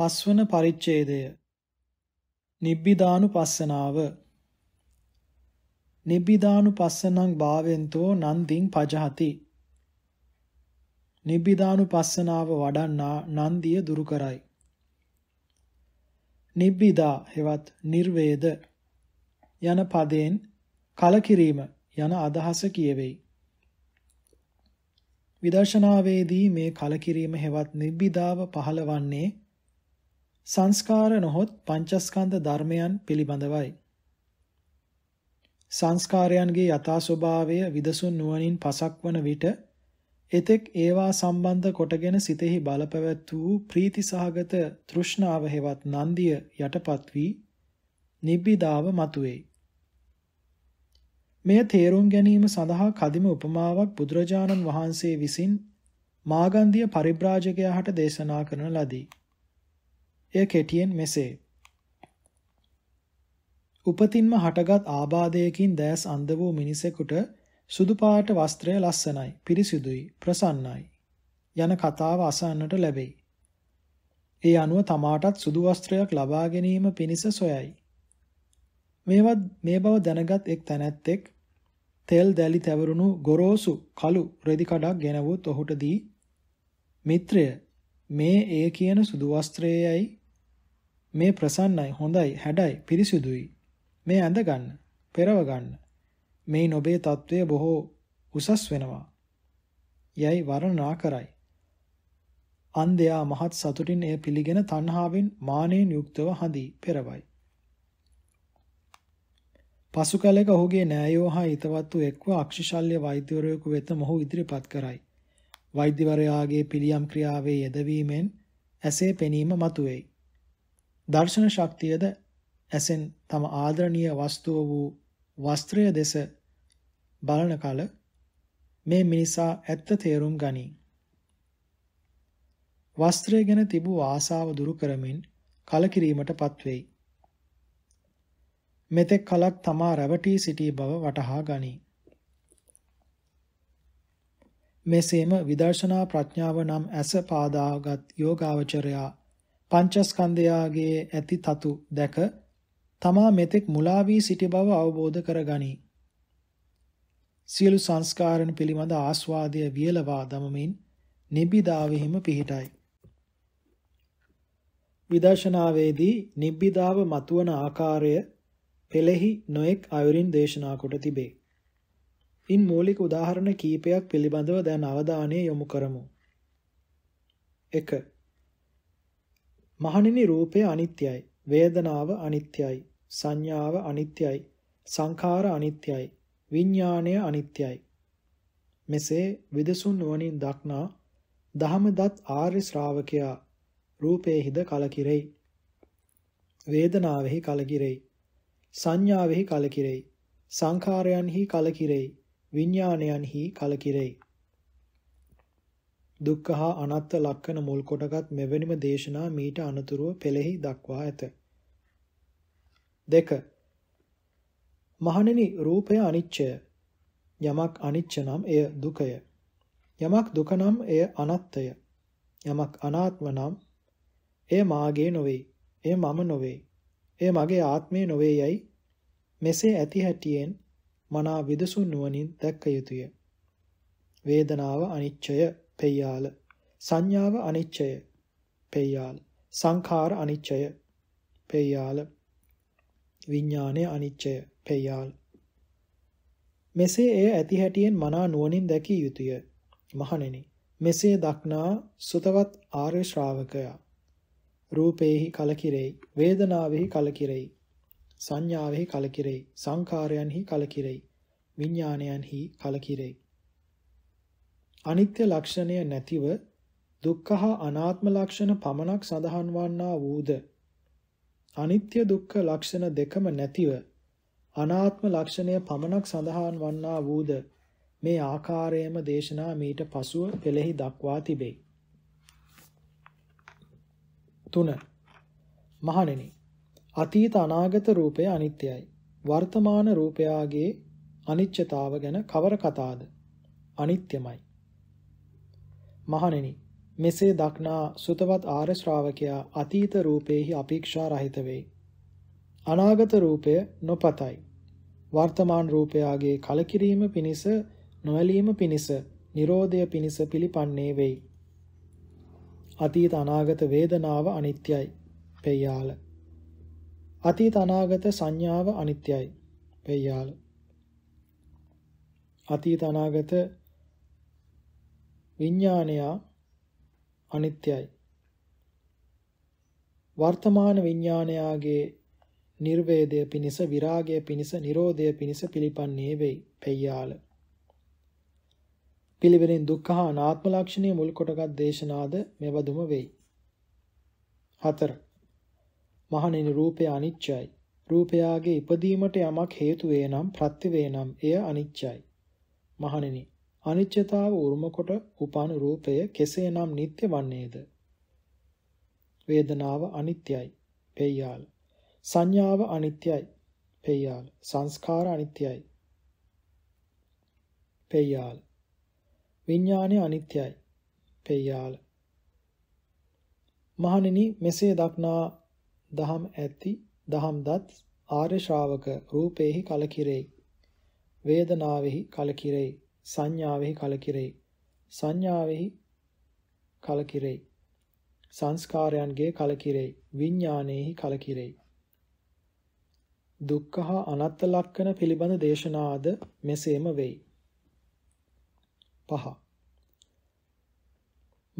පස්වන පරිච්ඡේදය නිබ්බිදානුපස්සනාව නිබ්බිදානුපස්සනං භාවෙන්තෝ නන්දිං පජහති නිබ්බිදානුපස්සනාව වඩන්නා නන්දිය දුරු කරයි නිබ්බිදා හෙවත් නිර්වේද යන පදයෙන් කලකිරීම යන අදහස කියවෙයි විදර්ශනාවේදී මේ කලකිරීම හෙවත් නිබ්බිදාව පහළවන්නේ සංස්කාර නොහොත් පංචස්කන්ධ ධර්මයන් පිළිබඳවයි. සංස්කාරයන්ගේ යථා ස්වභාවය විදසුන් නුවණින් පසක් වන විට එතෙක් ඒවා සම්බන්ධ කොටගෙන සිතෙහි බලපැවැත් වූ ප්‍රීති සහගත තෘෂ්ණාව හෙවත් නන්දිය යටපත් වී නිබ්බිදාව මතුවේ. මෙය තේරුම් ගැනීම සඳහා කදිම උපමාවක් බුදුරජාණන් වහන්සේ විසින් මාගන්ධිය පරිබ්‍රාජකයාට දේශනා කරන ලදී. එය කෙටියෙන් මෙසේ. උපතින්ම හටගත් ආබාධයකින් දැස් අන්ධ වූ මිනිසෙකුට සුදු පාට වස්ත්‍රය ලස්සනයි, පිරිසිදුයි, ප්‍රසන්නයි යන කතාව අසන්නට ලැබෙයි. ඒ අනුව තමාටත් සුදු වස්ත්‍රයක් ලබා ගැනීම පිණිස සොයයි. මේවත් මේ බව දැනගත් එක් තැනැත්තෙක් තෙල් දැලි තැවරුණු ගොරෝසු කළු රෙදි කඩක් ගෙනවොත් ඔහුට දී මිත්‍රය මේ ඒ කියන සුදු වස්ත්‍රයේයි මේ ප්‍රසන්නයි, හොඳයි, හැඩයි, පිරිසිදුයි. මේ ඇඳ ගන්න, පෙරව ගන්න. මේ නොබේ తත්වය බොහෝ උසස් වෙනවා. යයි වර්ණනා කරයි. අන්ධයා මහත් සතුටින් එය පිළිගෙන තණ්හාවෙන් මානෙන් යුක්තව හඳී පෙරවයි. පසු කලෙක ඔහුගේ නෑයෝ හා හිතවත්තු එක්ව අක්ෂිශල්්‍ය වෛද්‍යවරයෙකු වෙත මොහු ඉදිරිපත් කරයි. වෛද්‍යවරයාගේ පිළියම් ක්‍රියාවේ යෙදවීමෙන් ඇසේ පෙනීම මතුවෙයි. දර්ශන ශක්තියද ඇසෙන් තම ආදරණීය වස්තුව වූ වස්ත්‍රය දෙස බලන කල මේ මිනිසා ඇත්ත තේරුම් ගනී. වස්ත්‍රය ගැන තිබූ ආසාව දුරු කරමින් කලකිරීමට පත්වෙයි. මෙතෙක් කලක් තමා රැවටී සිටි බව වටහා ගනී. මෙසේම විදර්ශනා ප්‍රඥාව නම් ඇස පාදාගත් යෝගාවචරයා පංචස්කන්ධයාගේ ඇති తතු දැක තමා මෙතෙක් මුලා වී සිටි බව අවබෝධ කරගනී. සියලු සංස්කාරණ පිළිබඳ ආස්වාදය වියලවා දමමින් නිබ්බිදාවෙහිම පිහිටයි. විදර්ශනාවේදී නිබ්බිදාව මතුවන ආකාරය පෙළෙහි නොඑක් අයුරින් දේශනා කොට තිබේ. ඉන් මූලික උදාහරණ කීපයක් පිළිබඳව දැන් අවධානය යොමු කරමු. 1 මහණෙනි රූපය අනිත්‍යයි. වේදනාව අනිත්‍යයි. සංඥාව අනිත්‍යයි. සංඛාර අනිත්‍යයි. විඥාණය අනිත්‍යයි. මෙසේ විදසුන් නුවණින් දක්නා දහමදත් ආර්ය ශ්‍රාවකයා රූපේහිද කලකිරෙයි. වේදනාවෙහි කලකිරෙයි. සංඥාවෙහි කලකිරෙයි. සංඛාරයන්හි කලකිරෙයි. විඥාණයන්හි කලකිරෙයි. දුක්ඛ හා අනාත්ම ලක්ෂණ මුල් කොටගත් මෙවැනිම දේශනා මීට අනතුරුව පෙළෙහි දක්වා ඇත. 2. මහණෙනි රූපය අනිච්චය. යමක් අනිච්ච නම් එය දුකය. යමක් දුක නම් එය අනත්තය. යමක් අනාත්ම නම් එය මාගේ නොවේ. එය මම නොවේ. එය මගේ ආත්මය නොවේ යයි මෙසේ ඇති හැටියෙන් මනා විදසුන් නුවණින් දැක්ක යුතුය. වේදනාව අනිච්චය පෙය්‍යාල සංඥාව අනිච්චය පෙය්‍යාල සංඛාර අනිච්චය පෙය්‍යාල විඥානය අනිච්චය පෙය්‍යාල මෙසේ එය ඇති හැටියෙන් මනා නුවණින් දැකිය යුතුය මහණෙනි මෙසේ දක්නා සුතවත් ආර්ය ශ්‍රාවකයා රූපේහි කලකිරෙයි වේදනාවෙහි කලකිරෙයි සංඥාවෙහි කලකිරෙයි සංඛාරයන්හි කලකිරෙයි විඥානයන්හි කලකිරෙයි අනිත්‍ය ලක්ෂණය නැතිව දුක්ඛ හා අනාත්ම ලක්ෂණ පමණක් සඳහන් වන්නා වූද අනිත්‍ය දුක්ඛ ලක්ෂණ දෙකම නැතිව අනාත්ම ලක්ෂණය පමණක් සඳහන් වන්නා වූද මේ ආකාරයේම දේශනා මීට පසුව පෙළෙහි දක්වා තිබේ. 3. මහණෙනි අතීත අනාගත රූපය අනිත්‍යයි. වර්තමාන රූපයාගේ අනිත්‍යතාව ගැන කවර කතාද? අනිත්‍යමයි. මහණෙනි මෙසේ දක්නා සුතවත් ආර්ය ශ්‍රාවකයා අතීත රූපේහි අපේක්ෂා රහිත වේ. අනාගත රූපය නොපතයි. වර්තමාන රූපයාගේ කලකිරීම පිණිස නොඇලීම පිණිස නිරෝධය පිණිස පිළිපන්නේ වෙයි. අතීත අනාගත වේදනාව අනිත්‍යයි. පෙයාල. අතීත අනාගත සංඥාව අනිත්‍යයි. පෙයාල. අතීත අනාගත විඥානයා අනිත්‍යයි. වර්තමාන විඥානයාගේ නිර්වේදය පිණිස විරාගය පිණිස නිරෝධය පිණිස පිළිපන්නේ වෙයි පෙය්‍යාල පිළිවෙලින් දුක්ඛ හා අනාත්ම ලක්ෂණය මුල් කොටගත් දේශනාද මෙවදුම වෙයි 4 මහණෙනි රූපය අනිච්චයි රූපයාගේ ඉපදීමට යමක් හේතු නම් ප්‍රත්‍ය නම් එය අනිච්චයි මහණෙනි අනිත්‍යතාව උරුම කොට උපන් රූපය කෙසේනම් නිට්ටය වන්නේද? වේදනාව අනිත්‍යයි. පෙය්‍යාල. සංඥාව අනිත්‍යයි. පෙය්‍යාල. සංස්කාර අනිත්‍යයි. පෙය්‍යාල. විඥානය අනිත්‍යයි. පෙය්‍යාල. මහණෙනි මෙසේ දක්නා දහම් ඇති දහම්දත් ආර්ය ශ්‍රාවක රූපේහි කලකිරෙයි වේදනාවේහි කලකිරෙයි සංඥාවෙහි කලකිරෙයි. සංඥාවෙහි කලකිරෙයි. සංස්කාරයන්ගේ කලකිරෙයි. විඥානයේහි කලකිරෙයි. දුක්ඛ හා අනත්ත ලක්ෂණ පිළිබඳ දේශනාද මෙසේම වෙයි. පහ.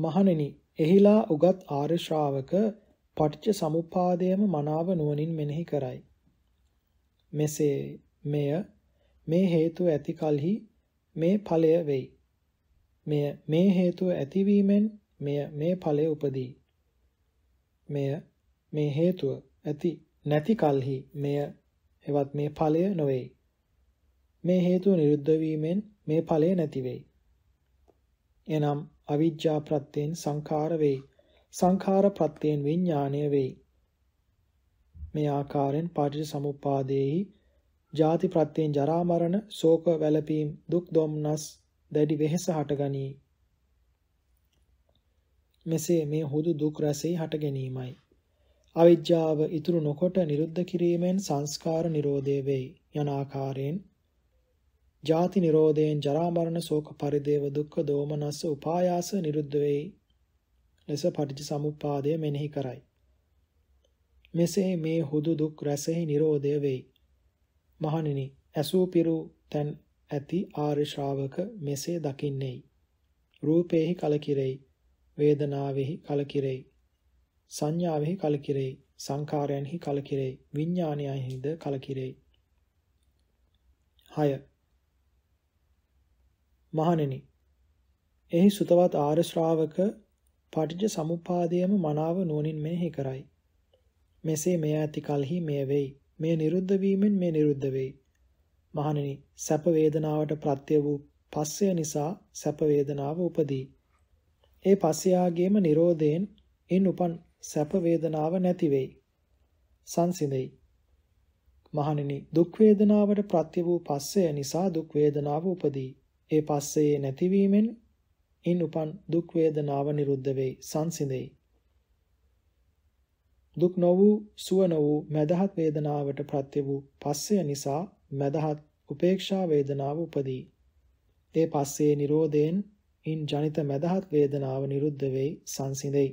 මහණෙනි, එහිලා උගත් ආර්ය ශ්‍රාවක පටිච්ච සමුප්පාදයම මනාව නුවණින් මෙනෙහි කරයි. මෙසේ මෙය මේ හේතු ඇති කලෙහි මේ ඵලය වෙයි. මෙය මේ හේතුව ඇතිවීමෙන් මෙය මේ ඵලය උපදී. මෙය මේ හේතුව ඇති නැති කලෙහි මෙය එවත් මේ ඵලය නොවේ. මේ හේතුව නිරුද්ධ වීමෙන් මේ ඵලය නැති වෙයි. එනම් අවිජ්ජා ප්‍රත්‍යයෙන් සංඛාර වෙයි. සංඛාර ප්‍රත්‍යයෙන් විඥාණය වෙයි. මේ ආකාරයෙන් පාටිසමුප්පාදේහි ජාති ප්‍රත්‍යයෙන් ජරා මරණ, ශෝක වැළපීම්, දුක් දොම්නස් දැඩි වෙහෙස හටගනී. මෙසේ මේ හුදු දුක් රසෙහි හට ගැනීමයි. අවිජ්ජාව ඉතුරු නොකොට නිරුද්ධ කිරීමෙන් සංස්කාර නිරෝධය වෙයි යන ආකාරයෙන් ජාති නිරෝධයෙන් ජරා මරණ ශෝක පරිදේව දුක්ඛ දෝමනස්ස උපායාස නිරුද්ධ වෙයි ලෙස පටිච්චසමුප්පාදය මෙනෙහි කරයි මෙසේ මේ හුදු දුක් රසෙහි නිරෝධය වෙයි මහණෙනි ඇසූ පිරු තැන් ඇති ආර්ය ශ්‍රාවක මෙසේ දකින්නේයි. රූපේහි කලකිරෙයි, වේදනාවේහි කලකිරෙයි, සංඥාවෙහි කලකිරෙයි, සංකාරයන්හි කලකිරෙයි, විඥානයන්හිද කලකිරෙයි. 6. මහණෙනි එහි සුතවත් ආර්ය ශ්‍රාවක පටිච්ච සමුප්පාදයේම මනාව නුවණින් මෙනෙහි කරයි. මෙසේ මෙය ඇති කලෙහි මෙය වෙයි. මේ නිරුද්ධ වීමෙන් මේ නිරුද්ධ වෙයි. මහණෙනි, සැප වේදනාවට ප්‍රත්‍ය වූ පස්සය නිසා සැප වේදනාව උපදී. ඒ පස්සයාගේම Nirodhen ඉන් උපන් සැප වේදනාව නැති වෙයි. සංසිඳෙයි. මහණෙනි, දුක් වේදනාවට ප්‍රත්‍ය වූ පස්සය නිසා දුක් වේදනාව උපදී. ඒ පස්සයේ නැතිවීමෙන් ඉන් උපන් දුක් වේදනාව නිරුද්ධ වෙයි, සංසිඳෙයි. දුක් නො වූ සුව නො වූ මදහත් වේදනාවට ප්‍රත්‍ය වූ පස්සය නිසා මදහත් උපේක්ෂා වේදනාව උපදී. ඒ පස්සේ Nirodhen ඉන් ජනිත මදහත් වේදනාව නිරුද්ධ වෙයි සංසිඳෙයි.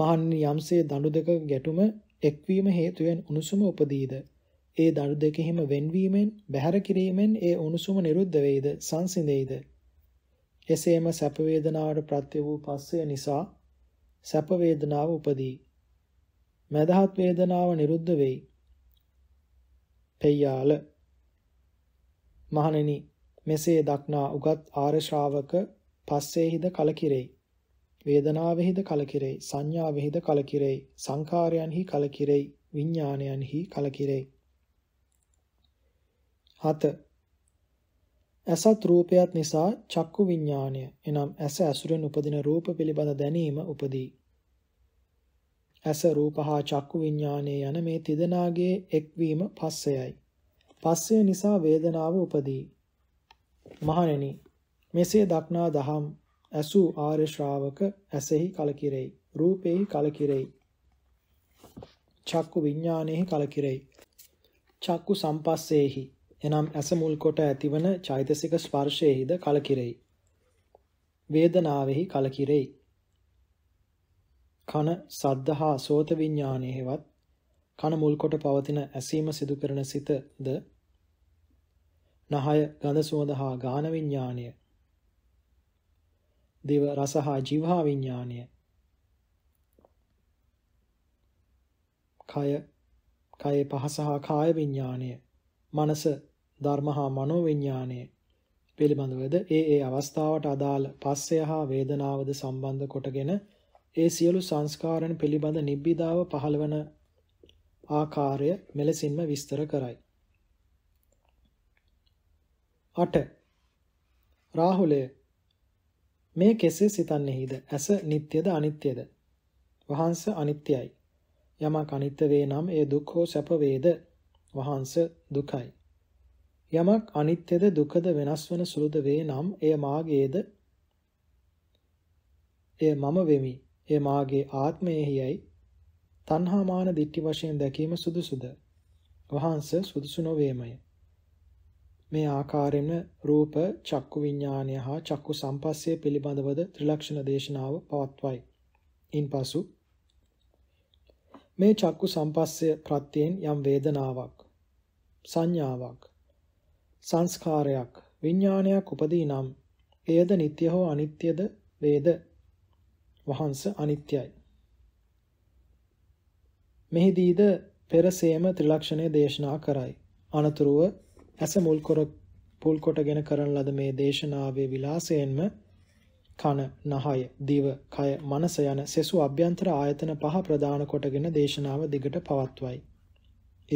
මහන්නි යම්සේ දඬු දෙක ගැටුම එක්වීම හේතුවෙන් උණුසුම උපදීද ඒ දරු දෙකෙහිම වෙන්වීමෙන් බැහැර කිරීමෙන් ඒ උණුසුම නිරුද්ධ වේද සංසිඳෙයිද එසේම සැප වේදනාවට ප්‍රත්‍ය වූ පස්සය නිසා සැප වේදනාව උපදී. මදහත් වේදනාව නිරුද්ධ වෙයි. පෙය්‍යාල මහණෙනි මෙසේ දක්නා උගත් ආර්ය ශ්‍රාවක පස්සේහිද කලකිරෙයි. වේදනාවෙහිද කලකිරෙයි, සංඥාවෙහිද කලකිරෙයි, සංඛාරයන්හි කලකිරෙයි, විඥානයන්හි කලකිරෙයි. 7 ඇසත් රූපයත් නිසා චක්කු විඥාණය එනම් ඇස ඇසුරෙන් උපදින රූප පිළිබඳ දැනීම උපදී. ඇස රූප හා චක්කු විඥාණය යන මේ තිදෙනාගේ එක්වීම පස්සයයි. පස්සය නිසා වේදනාව උපදී. මහණෙනි මෙසේ දක්නා දහම් ඇසු ආර්ය ශ්‍රාවක ඇසෙහි කලකිරෙයි රූපෙහි කලකිරෙයි චක්කු විඥානෙහි කලකිරෙයි චක්කු සම්පස්සේහි එනම් ඇස මුල් කොට ඇතිවන චෛතසික ස්පර්ශයේහිද කලකිරෙයි. වේදනාවෙහි කලකිරෙයි. කන සද්ද හා සෝත විඤ්ඥානයහෙවත් කන මුල් කොට පවතින ඇසීම සිදු කරන සිතද නහය ගඳ සුවඳ හා ගාන විඤ්ඥානය දේව රස හා ජීවහා විඤ්ඥානය කය කයේ පහස හා කාය විඤ්ඥානය මනස ධර්ම හා මනෝවිඥානය පිළිබඳවද ඒ ඒ අවස්ථාවට අදාළ පස්සය හා වේදනාවද සම්බන්ධ කොටගෙන ඒ සියලු සංස්කාරණ පිළිබඳ නිබ්බිදාව පහළවන ආකාරය මෙලෙසින්ම විස්තර කරයි. 8. රාහුලය මේ කෙසේ සිතන්නේහිද? ඇස නිට්ටයද අනිත්‍යද? වහන්ස අනිත්‍යයි. යමක් අනිත්‍ය වේ නම් ඒ දුක් හෝ සැප වේද? වහන්ස දුකයි. යමක් අනිත්‍යද දුකද වෙනස් වන සුළුද වේ නම් එය මාගේද එය මම වෙමි එය මාගේ ආත්මයෙහියයි තණ්හා මාන දිට්ටි වශයෙන් දැකීම සුදුසුද වහන්ස සුදුසු නොවේමය මේ ආකාරයෙන්ම රූප චක්කු විඥානය හා චක්කු සම්පස්සේ පිළිබඳවද ත්‍රිලක්ෂණ දේශනාව පවත්වයි ඉන්පසු මේ චක්කු සම්පස්සේ ප්‍රත්‍යයෙන් යම් වේදනාවක් සංඥාවක් සංස්කාරයක් විඥානයක් උපදී නම් එයද නিত্য හෝ අනිත්‍යද වේද වහන්ස අනිත්‍යයි මෙහිදීද පෙරසේම ත්‍රිලක්ෂණය දේශනා කරයි අනතුරුව ඇස මුල් කර පුල් කොටගෙන කරන ලද මේ දේශනාවේ විලාසයෙන්ම කන නහය දිව කය මනස යන සෙසු අභ්‍යන්තර ආයතන පහ ප්‍රධාන කොටගෙන දේශනාව දිගට පවත්වයි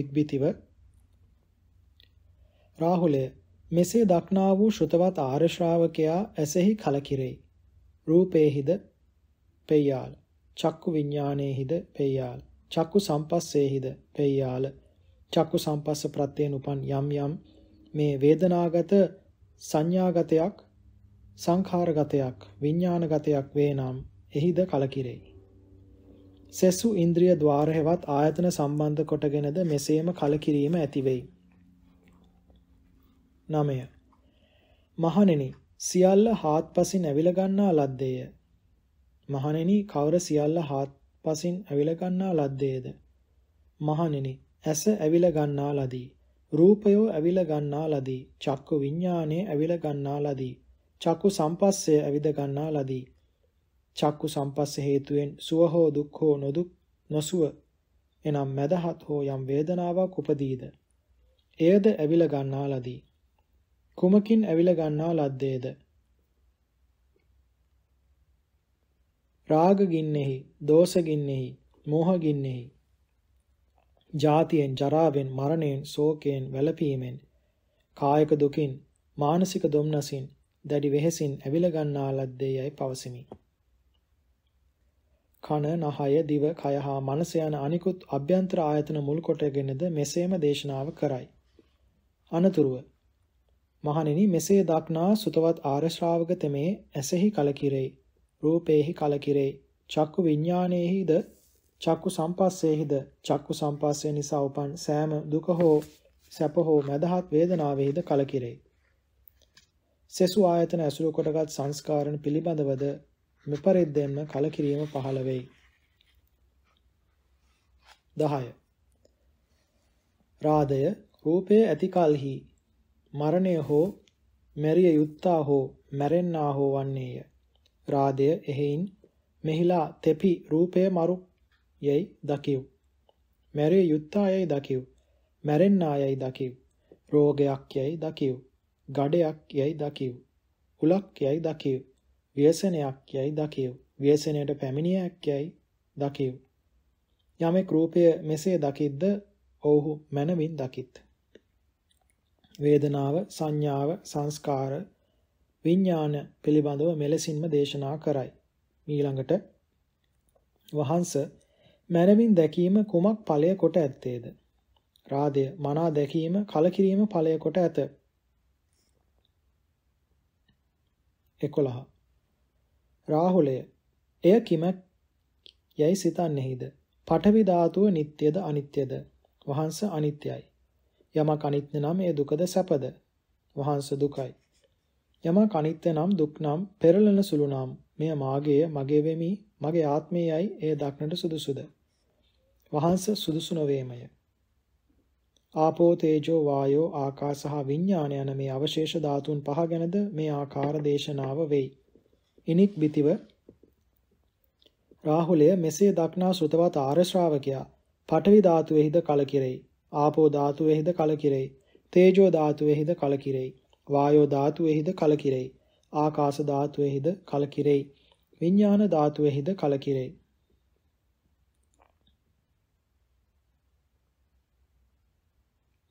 ඉක්බිතිව රාහුලය මෙසේ දක්නා වූ ශ්‍රතවත් ආර්ය ශ්‍රාවකයා ඇසෙහි කලකිරෙයි. රූපේහිද පෙය්‍යාල. චක්කු විඥානේහිද පෙය්‍යාල. චක්කු සම්පස්සේහිද පෙය්‍යාල. චක්කු සම්පස්ස ප්‍රත්‍යයෙන් උපන් යම් යම් මේ වේදනාගත සංඥාගතයක් සංඛාරගතයක් විඥානගතයක් වේ නම් එහිද කලකිරෙයි. සෙසු ඉන්ද්‍රිය ద్వාරහෙවත් ආයතන සම්බන්ධ කොටගෙනද මෙසේම කලකිරීම ඇති වෙයි. 9. මහණෙනි සියල්ල හාත්පසින් ඇවිල ගන්නා ලද්දේය. මහණෙනි කවර සියල්ල හාත්පසින් ඇවිල ගන්නා ලද්දේද? මහණෙනි ඇස ඇවිල ගන්නා ලදී. රූපයෝ ඇවිල ගන්නා ලදී. චක්කු විඥානේ ඇවිල ගන්නා ලදී. චක්කු සම්පස්සය ඇවිද ගන්නා ලදී. චක්කු සම්පස්ස හේතුවෙන් සුව හෝ දුක් හෝ නොදුක් නොසුව එනම් මදහත් හෝ යම් වේදනාවක් උපදීද එයද ඇවිල ගන්නා ලදී කුමකින් ඇවිල ගන්නා ලද්දේද? රාග ගින්නෙහි, දෝෂ ගින්නෙහි, මෝහ ගින්නෙහි. ජාතියෙන්, ජරාවෙන්, මරණයෙන්, ශෝකයෙන්, වැළපීමෙන්, කායික දුකින්, මානසික දුම්නසින්, දැඩි වෙහෙසින් ඇවිල ගන්නා ලද්දේයයි පවසිමි. කන, නහය, දිව, කය හා මනස යන අනිකුත් අභ්‍යන්තර ආයතන මුල් කොටගෙනද මෙසේම දේශනාව කරයි. අනතුරුව මහණෙනි මෙසේ දක්නා සුතවත් ආර්ය ශ්‍රාවක තෙමේ ඇසෙහි කලකිරෙයි රූපේහි කලකිරෙයි චක්කු විඥානේහිද චක්කු සම්පස්සේහිද චක්කු සම්පස්සේ නිසා උපන් සෑම දුක හෝ සැප හෝ මදහත් වේදනාවේහිද කලකිරෙයි සෙසු ආයතන ඇසුරු කොටගත් සංස්කාරණ පිළිබඳවද මෙපරිද්දෙන්ම කලකිරීම පහළ වෙයි 10 රාදය රූපය ඇති කලෙහි මරණය හෝ මෙරිය යුත්තා හෝ මැරෙන්නා හෝ වන්නේය. රාදය එහෙයින් මෙහිලා තෙපි රූපය මරු යැයි දකිව්. මැරිය යුත්තා යැයි දකිව්. මැරෙන්නා යැයි දකිව්. රෝගයක් යැයි දකිව්. ගඩයක් යැයි දකිව්. උලක් යැයි දකිව්. ව්‍යසනයක් යැයි දකිව්. ව්‍යසනයට පැමිණියක් යැයි දකිව්. යමෙක් රූපය මෙසේ දකිද්ද ඔවුහු මනමින් දකිත්. වේදනාව, සංඥාව, සංස්කාර, විඥාන පිළිබඳව මෙලෙසින්ම දේශනා කරයි. ඊළඟට වහන්ස මනමින් දැකීම කුමක් ඵලය කොට ඇත්තේද? රාදය මනා දැකීම කලකිරීම ඵලය කොට ඇත. 11 රාහුලය එය කිමක් යයි සිතන්නේහිද? පඨවි ධාතුව නিত্যද අනිත්‍යද? වහන්ස අනිත්‍යයි. යමක් අනිත්‍ය නම් ඒ දුකද සැපද? වහන්ස දුකයි. යමක් අනිත්‍ය නම් දුක් නම් පෙරලෙන සුළු නම් මෙය මාගේ මගේ වෙමි මගේ ආත්මයයි එය දක්නට සුදුසුද? වහන්ස සුදුසු නොවේමය. ආපෝ තේජෝ වායෝ ආකාශ හා විඥාන යන මේ අවශේෂ ධාතුන් පහ ගැනද මේ ආකාර දේශනාව වෙයි. ඉනික් බිතිව රාහුලය මෙසේ දක්නා ශ්‍රතවත් ආර්ය ශ්‍රාවකයා පඨවි ධාතුවේහිද කලකිරෙයි. ආපෝ ධාතුවේහිද කලකිරෙයි. තේජෝ ධාතුවේහිද කලකිරෙයි. වායෝ ධාතුවේහිද කලකිරෙයි. ආකාශ ධාතුවේහිද කලකිරෙයි. විඥාන ධාතුවේහිද කලකිරෙයි.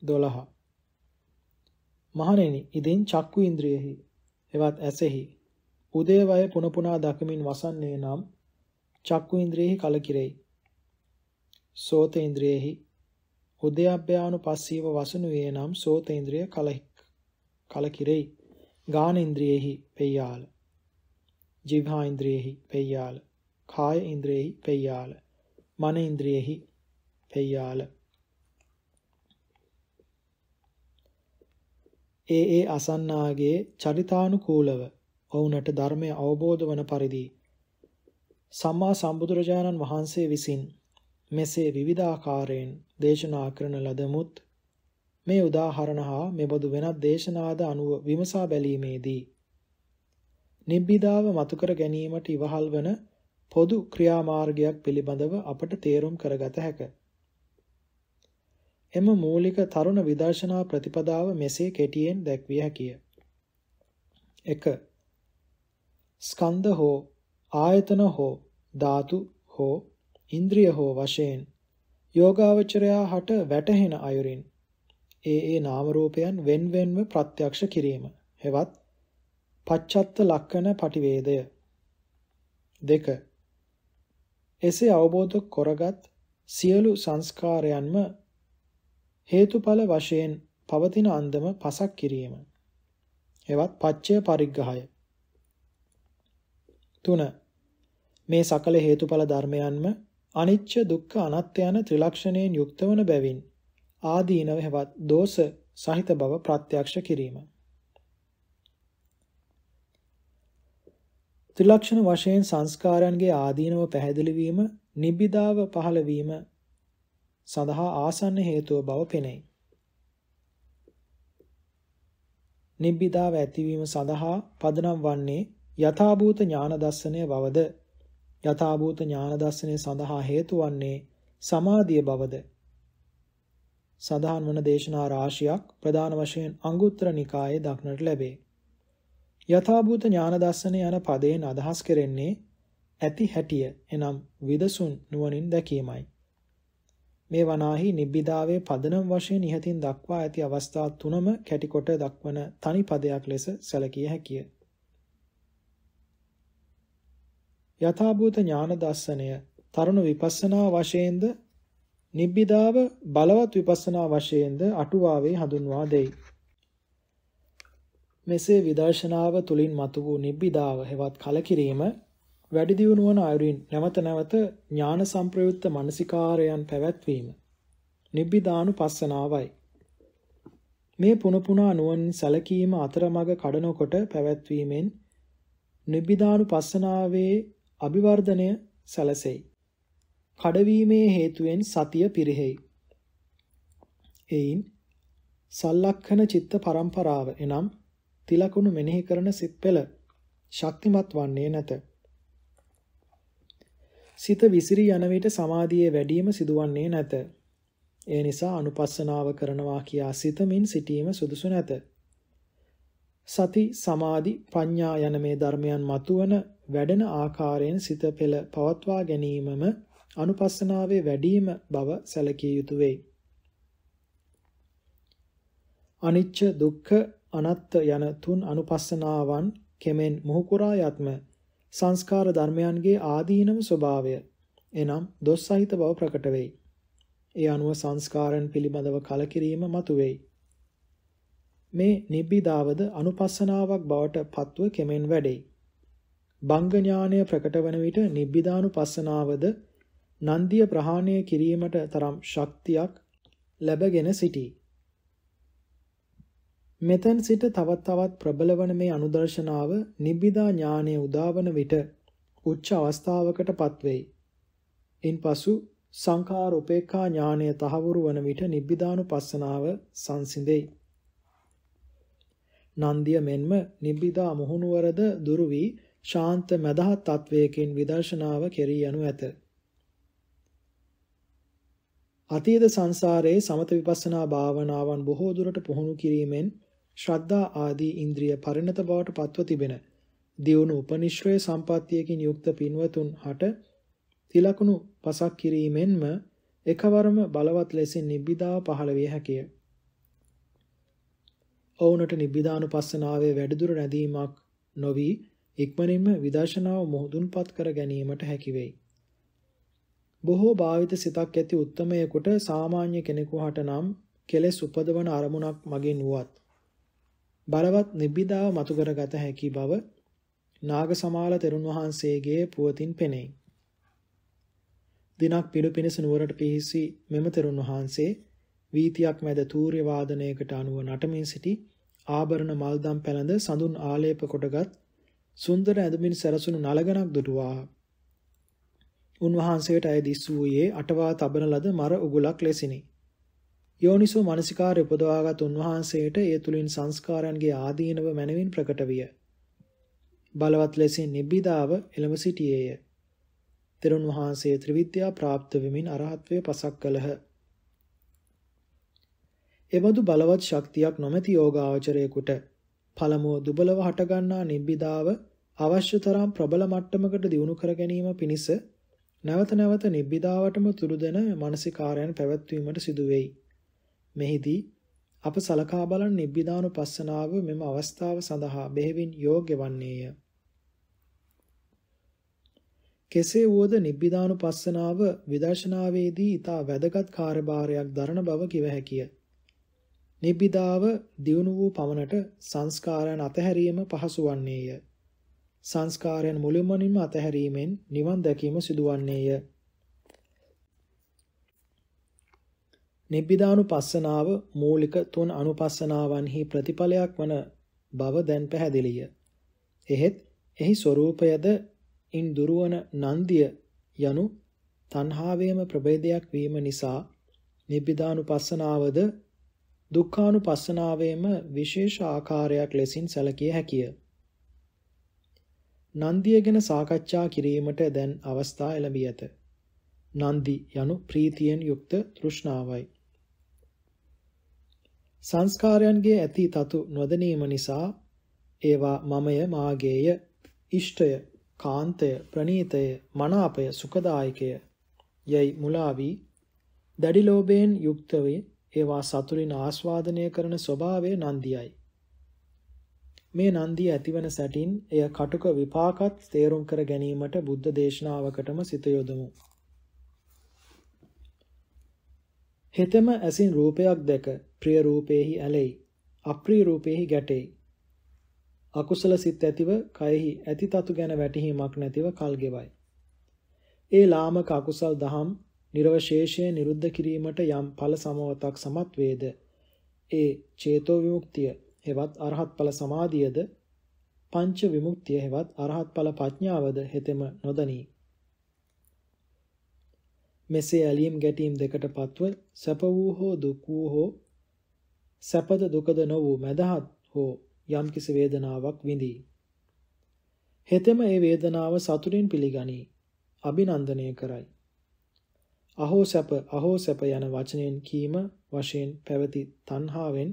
දොළහ මහණෙනි ඉදින් චක්කු ඉන්ද්‍රියෙහි එවත් ඇසෙහි උදේවය පුන පුනා දකමින් වසන්නේ නම් චක්කු ඉන්ද්‍රියෙහි කලකිරෙයි සෝත ඉන්ද්‍රියෙහි උද්‍යප්පයානුපස්සීව වසනුයේ නම් සෝතේන්ද්‍රිය කලකිරෙයි. ගානේන්ද්‍රියෙහි පෙය්‍යාල. ජීවහාේන්ද්‍රියෙහි පෙය්‍යාල. කාය ඉන්ද්‍රියෙහි පෙය්‍යාල. මන ඉන්ද්‍රියෙහි පෙය්‍යාල. ඒ ඒ අසන්නාගේ චරිතානුකූලව ඔවුනට ධර්මය අවබෝධ වන පරිදි සම්මා සම්බුදුරජාණන් වහන්සේ විසින් මෙසේ විවිධාකාරයෙන් දේශනා කරන ලදමුත් මේ උදාහරණ හා මෙබඳු වෙනත් දේශනාද අනුව විමසා බැලීමේදී නිබ්බිදාව මතු කර ගැනීමට ඉවහල් වන පොදු ක්‍රියාමාර්ගයක් පිළිබඳව අපට තේරුම් කරගත හැකිය. එම මූලික තරුණ විදර්ශනා ප්‍රතිපදාව මෙසේ කෙටියෙන් දැක්විය හැකිය. 1. ස්කන්ධ හෝ ආයතන හෝ ධාතු හෝ ඉන්ද්‍රිය හෝ වශයෙන් යෝගාවචරයා හට වැටහෙන අයුරින් ඒ ඒ නාම රූපයන් wenwenව ප්‍රත්‍යක්ෂ කිරීම. හෙවත් පච්චත්ත ලක්කන පටිවේදය. 2. එසේ අවබෝධ කරගත් සියලු සංස්කාරයන්ම හේතුඵල වශයෙන් පවතින අන්දම පසක් කිරීම. හෙවත් පච්චය පරිග්‍රහය. 3. මේ සකල හේතුඵල ධර්මයන්ම අනිච්ච දුක්ඛ අනාත්ම යන ත්‍රිලක්ෂණයෙන් යුක්ත වන බැවින් ආදීනව හෙවත් දෝෂ සහිත බව ප්‍රත්‍යක්ෂ කිරීම. ත්‍රිලක්ෂණ වශයෙන් සංස්කාරයන්ගේ ආදීනව පැහැදිලි වීම නිබ්බිදාව පහළ වීම සඳහා ආසන්න හේතුව බව පෙනෙයි. නිබ්බිදාව ඇතිවීම සඳහා පදනම් වන්නේ යථාභූත ඥාන දර්ශනය බවද යථාභූත ඥාන දර්ශනය සඳහා හේතු වන්නේ සමාධිය බවද සඳහන් වන දේශනා රාශියක් ප්‍රධාන වශයෙන් අංගුත්තර නිකායේ දක්නට ලැබේ. යථාභූත ඥාන දර්ශනය යන පදයෙන් අදහස් කෙරෙන්නේ ඇති හැටිය එනම් විදසුන් නුවණින් දැකීමයි. මේ වනාහි නිබ්බිදාවේ පදනම් වශයෙන් නිහතින් දක්වා ඇති අවස්ථා තුනම කැටිකොට දක්වන තනි පදයක් ලෙස සැලකිය හැකිය. යථාභූත ඥාන දර්ශනය තරුණ විපස්සනා වශයෙන්ද නිබ්බිදාව බලවත් විපස්සනා වශයෙන්ද අටුවාවේ හඳුන්වා දෙයි. මෙසේ විදර්ශනාව තුලින් මතු වූ නිබ්බිදාව හෙවත් කලකිරීම වැඩි දියුණු වන අයුරින් නැවත නැවත ඥාන සම්ප්‍රයුක්ත මානසිකාරයන් පැවැත්වීම නිබ්බිදානුපස්සනාවයි. මේ පුනපුනා නුවන් සැලකීම අතරමඟ කඩනකොට පැවැත්වීමෙන් නිබ්බිදානුපස්සනාවේ අභිවර්ධනය සැලසෙයි. කඩවීමේ හේතුවෙන් සතිය පිරිහෙයි. එයින් සල්ලක්ෂණ චිත්ත පරම්පරාව එනම් තිලකුණු මෙනෙහි කරන සිත් පෙළ ශක්තිමත් වන්නේ නැත. සිත විසිරී යන විට සමාධියේ වැඩිම සිදුවන්නේ නැත. ඒ නිසා අනුපස්සනාව කරනවා කියා සිතමින් සිටීම සුදුසු නැත. සති සමාධි ප්‍රඥා යන මේ ධර්මයන් මතුවන වැඩෙන ආකාරයෙන් සිත පෙළ පවත්වා ගැනීමම අනුපස්සනාවේ වැඩිම බව සැලකිය යුතු වෙයි. අනිච්ච දුක්ඛ අනත්ත යන තුන් අනුපස්සනාවන් කෙමෙන් මොහුකුරා යත්ම සංස්කාර ධර්මයන්ගේ ආදීනම ස්වභාවය එනම් දොස් සහිත බව ප්‍රකට වෙයි. ඒ අනුව සංස්කාරයන් පිළිබඳව කලකිරීම මතුවේයි. මේ නිබ්බිදාවද අනුපස්සනාවක් බවට පත්ව කෙමෙන් වැඩේ. බංග ඥානය ප්‍රකට වන විට නිබ්බිදානුපස්සනාවද නන්දිය ප්‍රහාණය කිරීමට තරම් ශක්තියක් ලැබගෙන සිටී. මෙතෙන් සිට තවත් තවත් ප්‍රබල වන මේ අනුදර්ශනාව නිබ්බිදා ඥානය උදාවන විට උච්ච අවස්ථාවකට පත්වෙයි. ඉන්පසු සංඛාර උපේක්ඛා ඥානය තහවුරු වන විට නිබ්බිදානුපස්සනාව සංසිඳෙයි. නන්දිය මෙන්ම නිබ්බිදා මුහුණුවරද දුරු වී ශාන්ත මදහත් තත්වයකින් විදර්ශනාව කෙරී යනු ඇත. අතීත සංසාරයේ සමත විපස්සනා භාවනාවන් බොහෝ දුරට පුහුණු කිරීමෙන් ශ්‍රද්ධා ආදී ඉන්ද්‍රිය පරිණත බවට පත්ව තිබෙන දියුණු උපනිශ්‍රය සම්පත්තියකින් යුක්ත පින්වතුන් හට තිලකුණු පසක් කිරීමෙන්ම එකවරම බලවත් ලෙසින් නිබ්බිදාව පහළ විය හැකිය. ඔවුනට නිබ්බිදානුපස්සනාවේ වැඩිදුර රැඳීමක් නොවි ඉක්මනින්ම විදර්ශනාව මොහොදුන්පත් කර ගැනීමට හැකි වෙයි. බොහෝ භාවිත සිතක් ඇති උත්මයෙකුට සාමාන්‍ය කෙනෙකු හට නම් කෙලෙස් උපදවන අරමුණක් මගින් වුවත් බලවත් නිබ්බිදාව මතු කරගත හැකි බව නාග සමාල තෙරුන් වහන්සේගේ පුවතින් පෙනෙයි. දිනක් පිළු පිණිස නුවරට පිහිසි මෙම තෙරුන් වහන්සේ වීතියක් මැද තූර්ය වාදනයකට අනුව නටමින් සිටි ආභරණ මල්දම් පැලඳ සඳුන් ආලේප කොටගත් සුන්දර ඇඳමින් සැරසුණු නලගණක් දුටුවා. උන්වහන්සේට අය දිස් වූයේ අටවා තබන ලද මර උගුලක් ලෙසිනි. යෝනිසෝ මනසිකාරය උපදවාගත් උන්වහන්සේට ඒ තුලින් සංස්කාරයන්ගේ ආදීනව මැනවින් ප්‍රකට විය. බලවත් ලෙසින් නිබ්බිදාව එළඹ සිටියේය. තෙරුන් වහන්සේ ත්‍රිවිද්‍යා ප්‍රාප්ත වෙමින් අරහත්වය පසක් කළහ. එබඳු බලවත් ශක්තියක් නොමැති යෝගාචරයෙකුට පළමුව දුබලව හටගන්නා නිබ්බිදාව අවශ්‍ය තරම් ප්‍රබල මට්ටමකට දියුණු කර ගැනීම පිණිස නැවත නැවත නිබ්බිදාවටම තුරුදෙන මානසිකාරයන් පැවැත්වීමට සිදු වෙයි. මෙහිදී අප සලකා බලන නිබ්බිදානුපස්සනාව මෙම අවස්ථාව සඳහා බෙහෙවින් යෝග්‍ය වන්නේය. කෙසේ වුවද නිබ්බිදානුපස්සනාව විදර්ශනාවේදී ඊට වැදගත් කාර්යභාරයක් දරන බව කිව හැකිය. නිබ්බිදාව දියුණු වූ පමණට සංස්කාරයන් අතහැරීම පහසු වන්නේය. සංස්කාරයන් මුළුමනින්ම අතහැරීමෙන් නිවන් දැකීම සිදුවන්නේය. නිබ්බිදානුපස්සනාව මූලික තුන් අනුපස්සනාවන්හි ප්‍රතිඵලයක් වන බව දැන් පැහැදිලිය. එහෙත් එහි ස්වરૂපයද ඉන් දුරවන නන්දිය යනු තණ්හාවේම ප්‍රභේදයක් වීම නිසා නිබ්බිදානුපස්සනාවද දුක්ඛානුපස්සනාවේම විශේෂ ආකාරයක් ලෙසින් සැලකිය හැකිය. නන්දිය ගැන සාකච්ඡා කිරීමට දැන් අවස්ථා එළඹී ඇත. නන්දි යනු ප්‍රීතියෙන් යුක්ත තෘෂ්ණාවයි. සංස්කාරයන්ගේ ඇති තතු නොදැනීම නිසා ඒවා මමය මාගේය ඉෂ්ටය කාන්තය ප්‍රණීතය මනාපය සුඛදායකය යයි මුලාවී දැඩි ලෝභයෙන් යුක්ත වේ ඒවා සතුරින් ආස්වාදනය කරන ස්වභාවය නන්දියයි. මේ නන්දිය ඇතිවන සැටින් එය කටුක විපාකත් තේරුම් කර ගැනීමට බුද්ධ දේශනාවකටම සිත යොදමු. හෙතෙම ඇසින් රූපයක් දැක ප්‍රිය රූපේහි ඇලෙයි. අප්‍රිය රූපේහි ගැටෙයි. අකුසල සිත් ඇතිව කයෙහි ඇතිතතු ගැන වැටහීමක් නැතිව කල් ගෙවයි. ඒ ලාමක අකුසල් දහම් නිර්වශේෂය නිරුද්ධ කිරීමට යම් ඵල සමවතක් සමත් වේද ඒ චේතෝ විමුක්තිය හෙවත් අරහත් ඵල සමාධියද පංච විමුක්තිය හෙවත් අරහත් ඵල ප්‍රඥාවද හෙතෙම නොදනී මෙසේ ඇලීම් ගැටීම් දෙකට පත්ව සැප වූ හෝ දුක් වූ හෝ සැපද දුකද නො වූ මදහත් හෝ යම්කිසි වේදනාවක් විඳී හෙතෙම ඒ වේදනාව සතුටින් පිළිගනී අභිනන්දනය කරයි අහෝ සැප අහෝ සැප යන වචනයෙන් කීම වශයෙන් පැවති තණ්හාවෙන්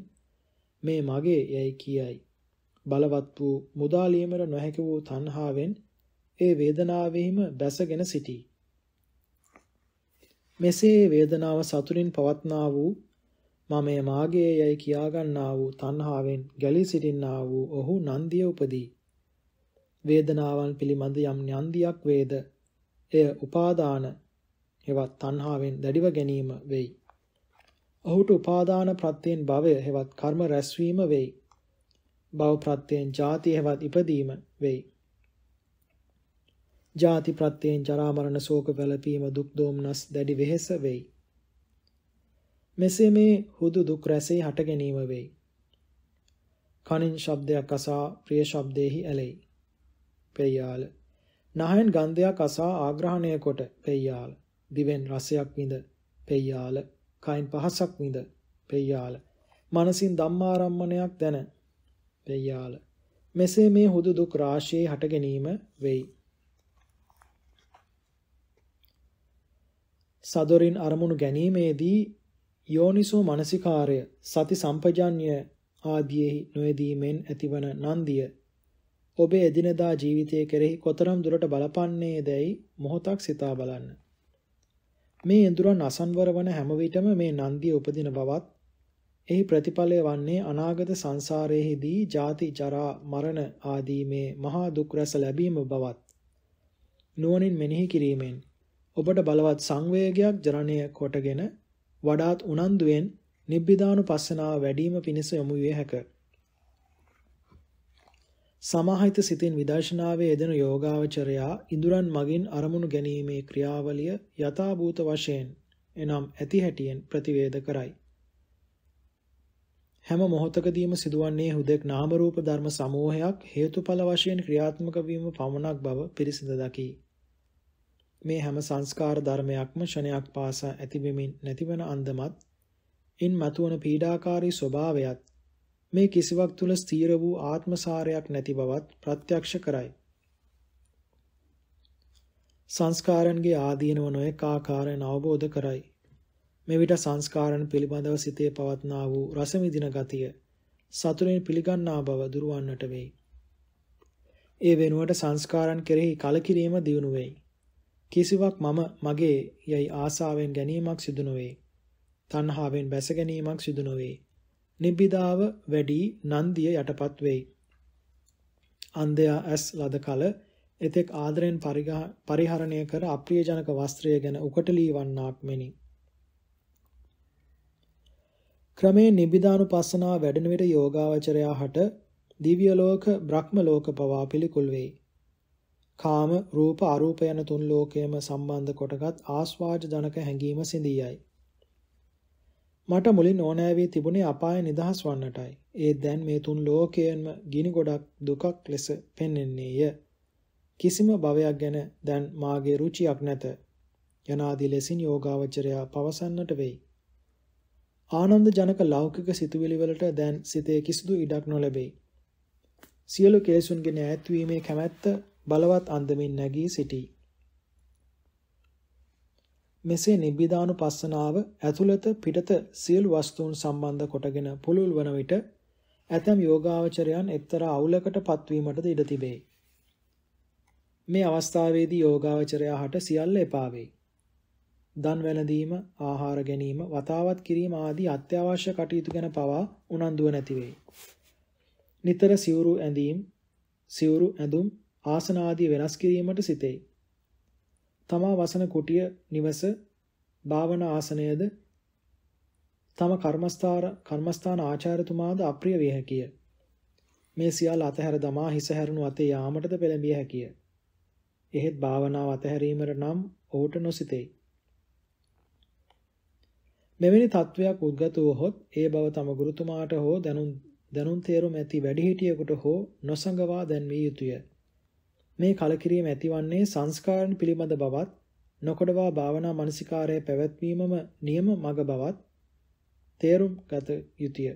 මේ මගේ යයි කියයි බලවත් වූ මුදාලීමර නොහැකි වූ තණ්හාවෙන් ඒ වේදනාවෙහිම බැසගෙන සිටී මෙසේ වේදනාව සතුරින් පවත්නා වූ මමය මාගේ යයි කියාගන්නා වූ තණ්හාවෙන් ගැලී සිටින්නා වූ ඔහු නන්දිය උපදී වේදනාවන් පිළිබඳ යම් නන්දියක් වේද එය උපාදාන හෙවත් තණ්හාවෙන් දැඩිව ගැනීම වෙයි. ඔහුට උපාදාන ප්‍රත්‍යයෙන් භවය හෙවත් කර්ම රැස්වීම වෙයි. භව ප්‍රත්‍යයෙන් ජාති හෙවත් ඉපදීම වෙයි. ජාති ප්‍රත්‍යයෙන් ජරා මරණ ශෝක වැළපීම දුක් දෝමනස් දැඩි වෙහෙස වෙයි. මෙසේ මේ හුදු දුක් රැසේ හට ගැනීම වෙයි. කනින් ශබ්දයක් අසා ප්‍රිය ශබ්දෙහි ඇලෙයි. පෙයාල. නහයෙන් ගන්ධයක් අසා ආග්‍රහණය කොට පෙයාල. දිවෙන් රසයක් විඳ පෙය්‍යාල කයින් පහසක් විඳ පෙය්‍යාල මනසින් ධම්මාරම්මණයක් දැන පෙය්‍යාල මෙසේ මේ හුදු දුක් රාශියේ හට ගැනීම වෙයි සදොරින් අරමුණු ගැනීමේදී යෝනිසෝ මනසිකාරය සති සම්පජාඤ්‍ය ආදීෙහි නොයදීමෙන් ඇතිවන නන්දිය ඔබේ එදිනදා ජීවිතය කෙරෙහි කොතරම් දුරට බලපන්නේ දැයි මොහොතක් සිතා බලන්න. මේ ඉඳුරන් අසන්වර වන හැම විටම මේ නන්දිය උපදින බවත් එහි ප්‍රතිඵලය වන්නේ අනාගත සංසාරයේදී ජාති ජරා මරණ ආදී මේ මහා දුක් රැස ලැබීම බවත් නුවණින් මෙනෙහි කිරීමෙන් ඔබට බලවත් සංවේගයක් ජනනය කොටගෙන වඩාත් උනන්දුවෙන් නිබ්බිදානුපස්සනාව වැඩිම පිණිස යොමු විය හැකිය සමාහිත සිතින් විදර්ශනාවේ යෙදෙන යෝගාවචරයා ඉඳුරන් මගින් අරමුණු ගැනීමේ ක්‍රියාවලිය යථාභූත වශයෙන් එනම් ඇති හැටියෙන් ප්‍රතිවේද කරයි. හැම මොහොතකදීම සිදුවන්නේ හුදෙක් නාම රූප ධර්ම සමූහයක් හේතුඵල වශයෙන් ක්‍රියාත්මක වීම පමණක් බව පිරිසිඳ දකී. මේ හැම සංස්කාර ධර්මයක්ම ෂණයක් පාසා ඇතිවෙමින් නැතිවන අන්දමත් ඉන් මතුවන පීඩාකාරී ස්වභාවයත් මේ කිසිවක් තුල ස්ථීර වූ ආත්මසාරයක් නැති බවත් ප්‍රත්‍යක්ෂ කරයි. සංස්කාරයන්ගේ ආදීනව නොඑක ආකාරයෙන් අවබෝධ කරයි. මෙවිට සංස්කාරයන් පිළිබඳව සිතේ පවත්නා වූ රස විඳින ගතිය සතුටින් පිළිගන්නා බව දුරවන්නට වෙයි. ඒ වෙනුවට සංස්කාරයන් කෙරෙහි කලකිරීම දියුණු වෙයි. කිසිවක් මම මගේ යයි ආසාවෙන් ගැනීමක් සිදු නොවේ. තණ්හාවෙන් බැස ගැනීමක් සිදු නොවේ. නිබ්බිදාව වැඩි නන්දිය යටපත් වෙයි. අන්ධයා ඇස් ලද කල එතෙක් ආදරෙන් පරිහරණය කර අප්‍රියජනක වස්ත්‍රය ගැන උකටලී වන්නාක් මෙනි. ක්‍රමේ නිබ්බිදානුපස්සනාව වැඩෙන විට යෝගාවචරයා හට දිව්‍ය ලෝක බ්‍රහ්ම ලෝක පවා පිළිකුල් වෙයි. කාම රූප අරූප යන තුන් ලෝකයේම සම්බන්ධ කොටගත් ආස්වාජ ජනක හැඟීම සිඳියයි. මට මුලින් ඕනෑ වී තිබුණේ අපාය නිදහස් වන්නටයි. ඒ දැන් මේ තුන් ලෝකයෙන්ම ගිනි ගොඩක් දුකක් ලෙස පෙන්වන්නේය. කිසිම භවයක් ගැන දැන් මාගේ රුචියක් නැත. යනාදී ලෙසින් යෝගාවචරයා පවසන්නට වෙයි. ආනන්ද ජනක ලෞකික සිතුවිලි වලට දැන් සිතේ කිසිදු ඉඩක් නොලැබේ. සියලු කෙලෙසුන්ගේ ඈත්වීමේ කැමැත්ත බලවත් අන්දමින් නැගී සිටී. මෙසේ නිබ්බිදානුපස්සනාව ඇතුළත පිටත සියලු වස්තුන් සම්බන්ධ කොටගෙන පුළුල් වන විට ඇතම් යෝගාවචරයන් එක්තරා අවුලකට පත්වීමටද ඉඩ තිබේ. මේ අවස්ථාවේදී යෝගාවචරයා හට සියල්ල එපා වෙයි. දන් වැළඳීම, ආහාර ගැනීම, වතාවත් කිරීම ආදී අත්‍යවශ්‍ය කටයුතු ගැන පවා උනන්දුව නැති වෙයි. නිතර සිවුරු ඇඳීම්, සිවුරු ඇඳුම්, ආසන ආදී වෙනස් කිරීමට සිතේ. තමා වසන කුටිය නිවස භාවනා ආසනයද තම කර්මස්ථාන කර්මස්ථාන ආචාර්යතුමාද අප්‍රිය විය හැකිය. මේ සියල්ල අතහැර දමා හිස හැරුණු අතේ යාමටද පෙළඹිය හැකිය. එහෙත් භාවනාව අතහැරීමට නම් ඔහුට නොසිතෙයි. මෙවැනි තත්වයක් උද්ගත වූහොත් ඒ බව තම ගුරුතුමාට හෝ දැනුම් දැනුම් තේරුම් ඇති වැඩිහිටියෙකුට හෝ නොසඟවා දැන්විය යුතුය. මේ කලකිරීම ඇතිවන්නේ සංස්කාරණ පිළිබඳ බවත් නොකොඩවා භාවනා මනසිකාරය පැවැත්වීමම නියම මඟ බවත් තේරුම් ගත යුතුය.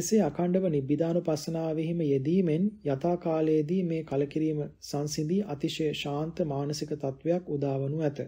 එසේ අඛණ්ඩව නිබ්බිදානුපස්සනාවෙහිම යෙදීමෙන් යථා කාලයේදී මේ කලකිරීම සංසිඳී අතිශය ශාන්ත මානසික තත්වයක් උදාවනු ඇත.